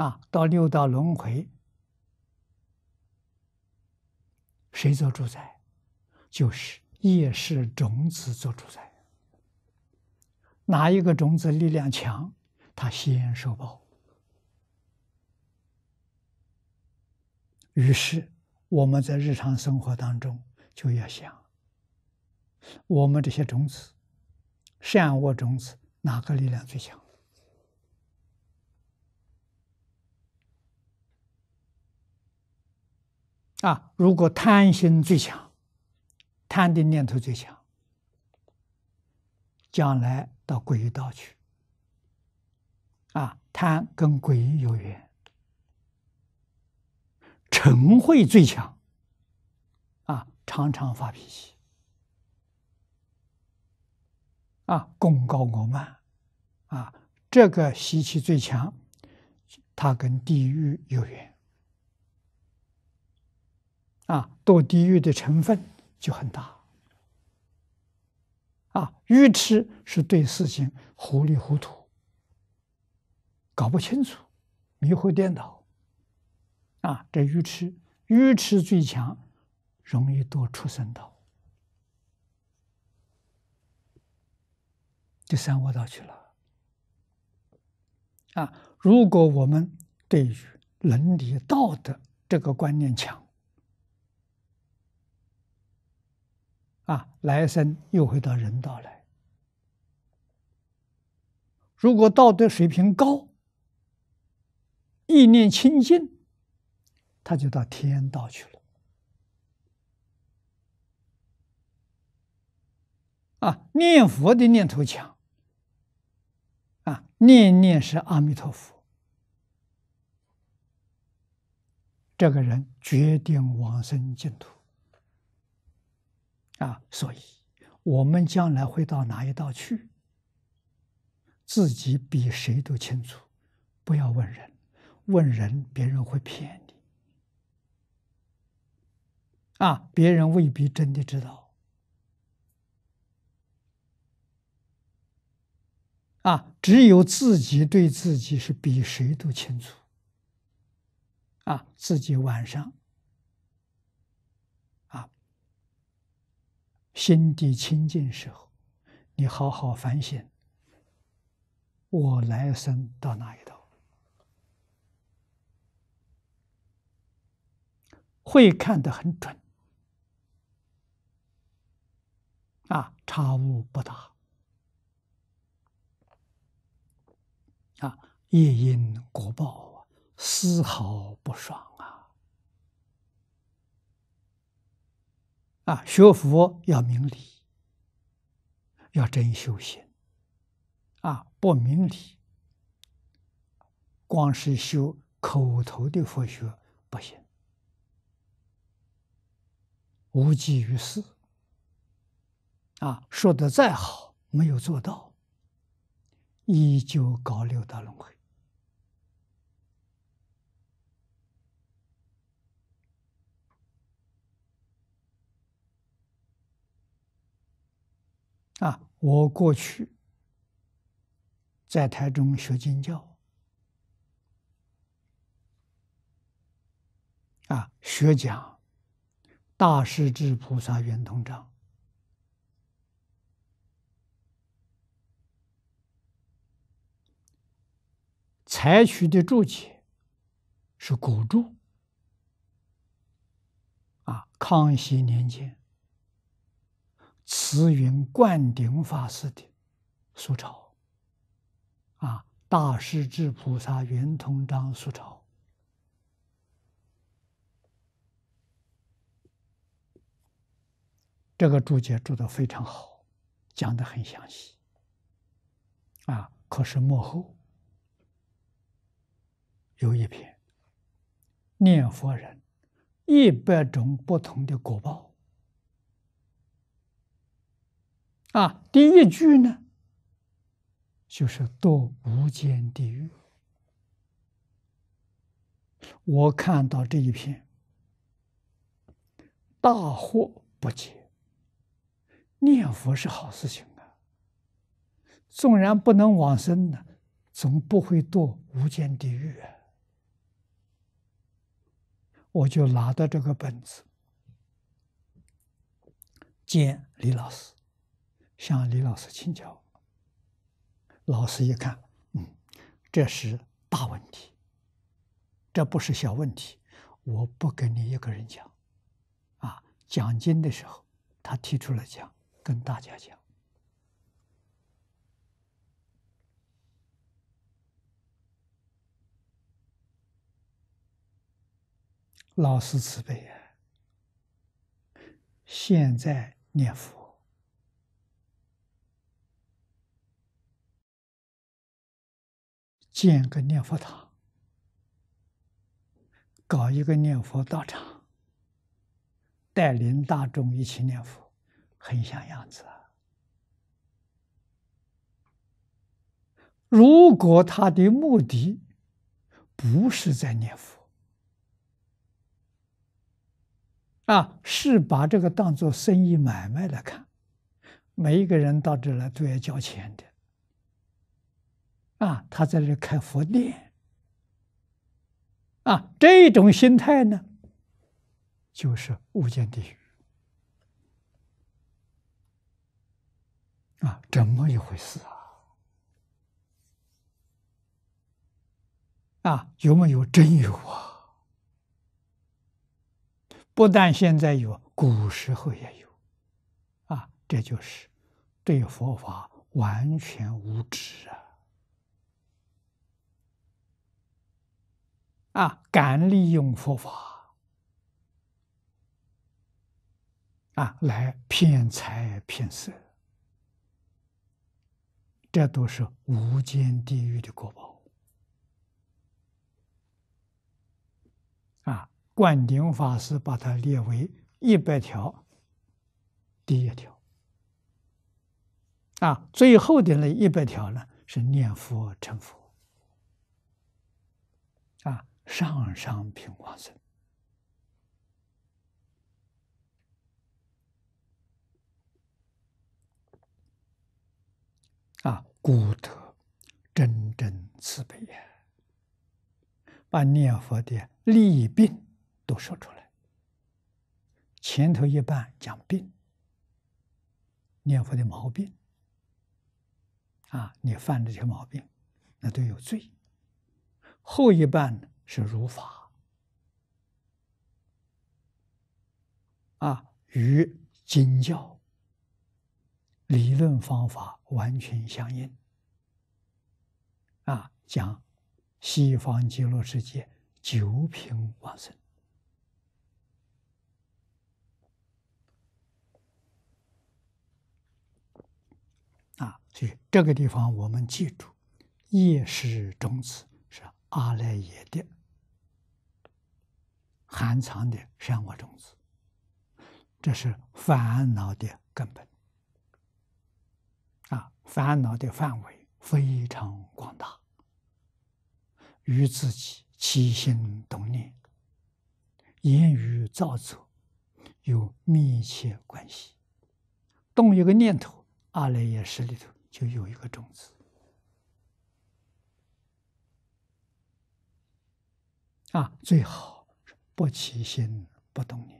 啊，到六道轮回，谁做主宰？就是业识种子做主宰。哪一个种子力量强，它先受报。于是我们在日常生活当中就要想：我们这些种子，善恶种子哪个力量最强？啊，如果贪心最强，贪的念头最强，将来到鬼道去。啊，贪跟鬼有缘。嗔恚最强。啊，常常发脾气。啊，功高我慢，啊，这个习气最强，它跟地狱有缘。啊，多地狱的成分就很大。啊，愚痴是对事情糊里糊涂，搞不清楚，迷惑颠倒。啊，这愚痴，愚痴最强，容易堕畜生道，第三恶道去了。啊，如果我们对于伦理道德这个观念强，啊，来生又会到人道来。如果道德水平高，意念清净，他就到天道去了。啊，念佛的念头强，啊，念念是阿弥陀佛，这个人决定往生净土。啊，所以，我们将来会到哪一道去，自己比谁都清楚。不要问人，问人别人会骗你。啊，别人未必真的知道。啊，只有自己对自己是比谁都清楚。啊，自己晚上。心地清净时候，你好好反省。我来生到哪一道，会看得很准。啊，差无不大。啊，夜因果报丝毫不爽。啊，学佛要明理，要真修行。啊，不明理，光是修口头的佛学不行，无济于事。啊，说的再好，没有做到，依旧高六道轮回。啊，我过去在台中学经教，啊，学讲《大势至菩萨圆通章》，采取的注解是古注，啊，康熙年间。慈云灌顶法师的书钞啊，大师至菩萨圆通章书钞，这个注解注的非常好，讲的很详细啊。可是幕后有一篇念佛人一百种不同的果报。啊，第一句呢，就是堕无间地狱。我看到这一篇，大惑不解。念佛是好事情啊，纵然不能往生呢，总不会堕无间地狱。啊。我就拿着这个本子见李老师。向李老师请教，老师一看，嗯，这是大问题，这不是小问题，我不跟你一个人讲，啊，讲经的时候，他提出了讲，跟大家讲。老师慈悲啊，现在念佛。建个念佛堂，搞一个念佛道场，带领大众一起念佛，很像样子啊。如果他的目的不是在念佛，啊，是把这个当做生意买卖来看，每一个人到这来都要交钱的。啊，他在这开佛殿。啊，这种心态呢，就是无间地狱。啊，怎么一回事啊？啊，有没有真有啊？不但现在有，古时候也有。啊，这就是对佛法完全无知啊。啊，敢利用佛法啊来骗财骗色，这都是无间地狱的果报啊！灌顶法师把它列为一百条，第一条啊，最后的那一百条呢是念佛成佛啊。上上平等生。啊，古德真真慈悲，呀、把念佛的利益病都说出来。前头一半讲病，念佛的毛病，啊，你犯这些毛病，那都有罪。后一半呢？是如法，啊，与经教理论方法完全相应，啊，讲西方极乐世界九品往生，啊，所以这个地方我们记住，业识种子是阿赖耶的。含藏的生活种子，这是烦恼的根本啊！烦恼的范围非常广大，与自己起心动念、言语造作有密切关系。动一个念头，阿赖耶识里头就有一个种子啊！最好。不起心，不动念。